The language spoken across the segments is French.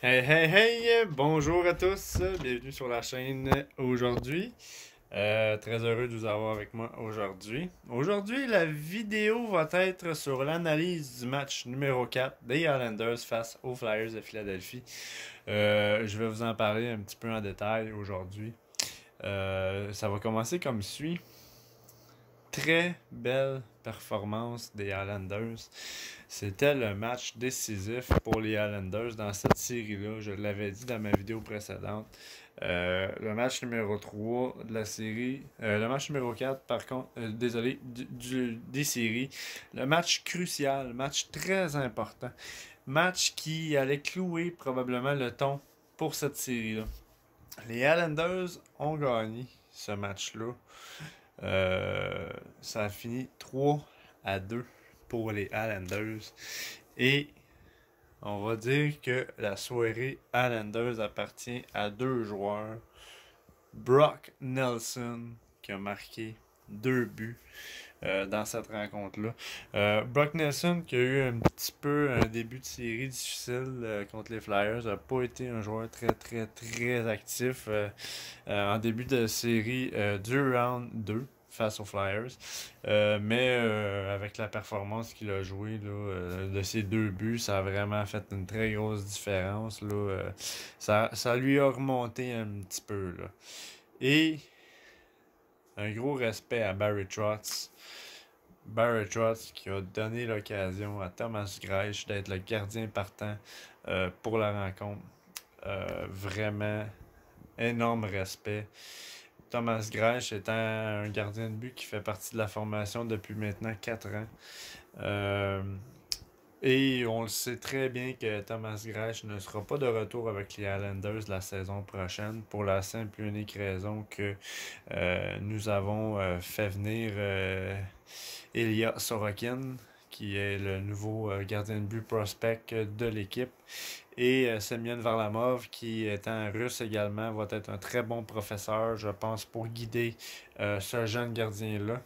Hey, hey, hey! Bonjour à tous! Bienvenue sur la chaîne aujourd'hui. Euh, très heureux de vous avoir avec moi aujourd'hui. Aujourd'hui, la vidéo va être sur l'analyse du match numéro 4 des Highlanders face aux Flyers de Philadelphie. Euh, je vais vous en parler un petit peu en détail aujourd'hui. Euh, ça va commencer comme suit très belle performance des Highlanders. C'était le match décisif pour les Highlanders dans cette série-là. Je l'avais dit dans ma vidéo précédente. Euh, le match numéro 3 de la série. Euh, le match numéro 4, par contre, euh, désolé, du, des séries. Le match crucial, match très important. Match qui allait clouer probablement le ton pour cette série-là. Les Highlanders ont gagné ce match-là. Euh, ça a fini 3 à 2 pour les Islanders. Et on va dire que la soirée Islanders appartient à deux joueurs. Brock Nelson qui a marqué deux buts euh, dans cette rencontre-là. Euh, Brock Nelson, qui a eu un petit peu un début de série difficile euh, contre les Flyers, n'a pas été un joueur très, très, très actif en début de série du round 2 face aux Flyers. mais avec la performance qu'il a jouée de ses deux buts, ça a vraiment fait une très grosse différence. Là, ça, lui a remonté un petit peu. Là. Et un gros respect à Barry Trotz. Barry Trotz qui a donné l'occasion à Thomas Greich d'être le gardien partant euh, pour la rencontre. Euh, vraiment, énorme respect. Thomas Greich étant un gardien de but qui fait partie de la formation depuis maintenant 4 ans. Euh, et on le sait très bien que Thomas Grech ne sera pas de retour avec les Islanders la saison prochaine pour la simple et unique raison que euh, nous avons euh, fait venir Elia euh, Sorokin, qui est le nouveau gardien de but prospect de l'équipe et euh, Semyon Varlamov, qui est étant russe également, va être un très bon professeur, je pense, pour guider euh, ce jeune gardien-là.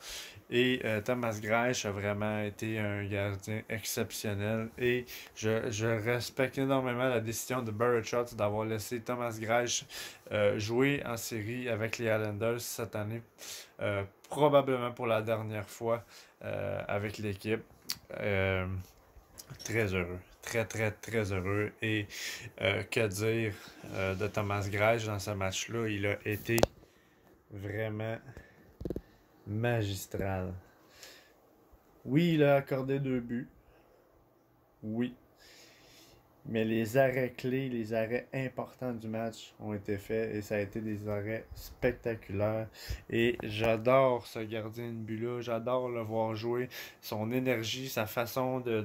Et euh, Thomas Greisch a vraiment été un gardien exceptionnel. Et je, respecte énormément la décision de Barrett d'avoir laissé Thomas Greisch jouer en série avec les Islanders cette année. probablement pour la dernière fois avec l'équipe. Très heureux. Très, très, très heureux. Et euh, que dire euh, de Thomas Grèche dans ce match-là? Il a été vraiment magistral. Oui, il a accordé deux buts. Oui, mais les arrêts clés, les arrêts importants du match ont été faits et ça a été des arrêts spectaculaires. Et j'adore ce gardien de but-là, j'adore le voir jouer, son énergie, sa façon de,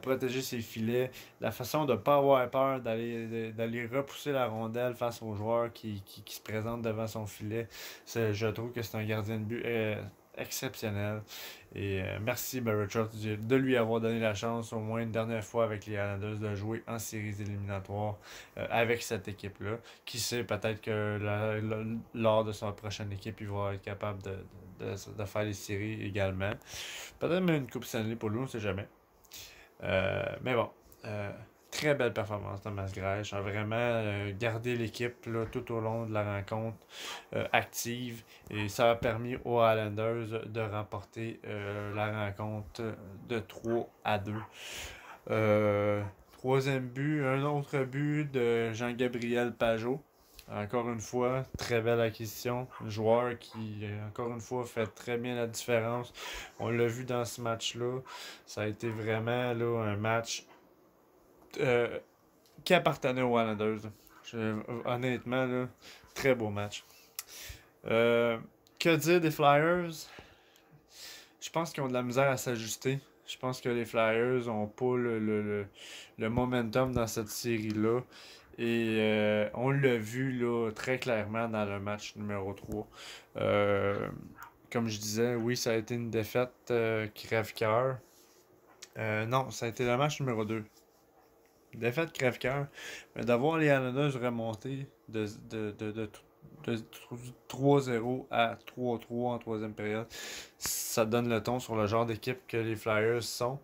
protéger ses filets, la façon de ne pas avoir peur d'aller, repousser la rondelle face aux joueurs qui, se présentent devant son filet. je trouve que c'est un gardien de but. Euh, exceptionnel. Et euh, merci ben, Richard de lui avoir donné la chance au moins une dernière fois avec les Islanders de jouer en séries éliminatoires euh, avec cette équipe-là. Qui sait, peut-être que lors de sa prochaine équipe, il va être capable de, faire les séries également. Peut-être même une Coupe Stanley pour lui, on ne sait jamais. Euh, mais bon très belle performance de Masgrèche. A vraiment euh, gardé l'équipe tout au long de la rencontre euh, active et ça a permis aux Highlanders de remporter euh, la rencontre de 3 à 2. troisième but, un autre but de Jean-Gabriel Pajot. Encore une fois, très belle acquisition. Un joueur qui, encore une fois, fait très bien la différence. On l'a vu dans ce match-là. Ça a été vraiment un match qui euh, appartenait aux Islanders. honnêtement, très beau match. Euh, que dire des Flyers Je pense qu'ils ont de la misère à s'ajuster. Je pense que les Flyers ont pas le, le, le, momentum dans cette série-là. Et euh, on l'a vu là, très clairement dans le match numéro 3. comme je disais, oui, ça a été une défaite qui rêve cœur. non, ça a été le match numéro 2. Défaite crève-cœur. Mais d'avoir les Ananas remonter de, 3-0 à 3-3 en troisième période, ça donne le ton sur le genre d'équipe que les Flyers sont.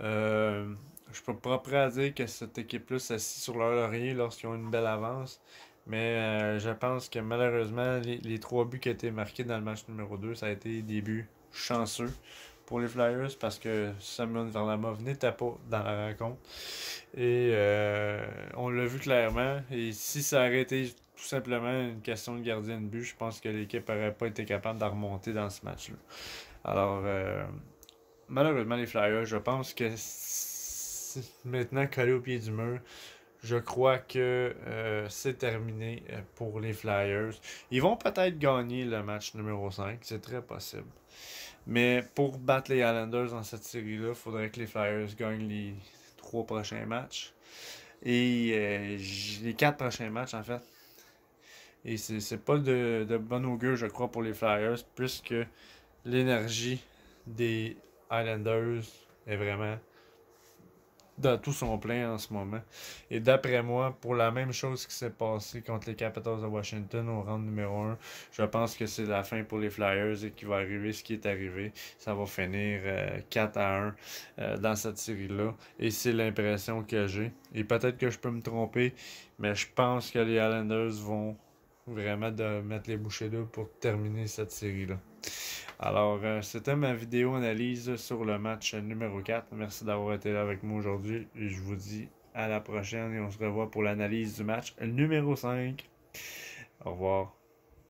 Euh, je peux pas prêt à dire que cette équipe-là s'assit sur leur laurier lorsqu'ils ont une belle avance. Mais euh, je pense que malheureusement, les, les, trois buts qui ont été marqués dans le match numéro 2, ça a été des buts chanceux pour les Flyers parce que Samuel Verlama n'était pas dans la rencontre. Et euh, on l'a vu clairement. Et si ça aurait été tout simplement une question de gardien de but, je pense que l'équipe n'aurait pas été capable de remonter dans ce match-là. Alors, euh, malheureusement, les Flyers, je pense que maintenant collé au pied du mur, je crois que euh, c'est terminé euh, pour les Flyers. Ils vont peut-être gagner le match numéro 5, c'est très possible. Mais pour battre les Islanders dans cette série-là, il faudrait que les Flyers gagnent les trois prochains matchs. Et euh, les quatre prochains matchs, en fait. Et c'est pas de, de bon augure, je crois, pour les Flyers, puisque l'énergie des Islanders est vraiment dans tout son plein en ce moment. Et d'après moi, pour la même chose qui s'est passée contre les Capitals de Washington au round numéro 1, je pense que c'est la fin pour les Flyers et qu'il va arriver ce qui est arrivé. Ça va finir 4 euh, à 1 euh, dans cette série-là. Et c'est l'impression que j'ai. Et peut-être que je peux me tromper, mais je pense que les Islanders vont vraiment mettre les bouchées là pour terminer cette série-là. Alors, euh, c'était ma vidéo analyse sur le match numéro 4. Merci d'avoir été là avec moi aujourd'hui. Je vous dis à la prochaine et on se revoit pour l'analyse du match numéro 5. Au revoir.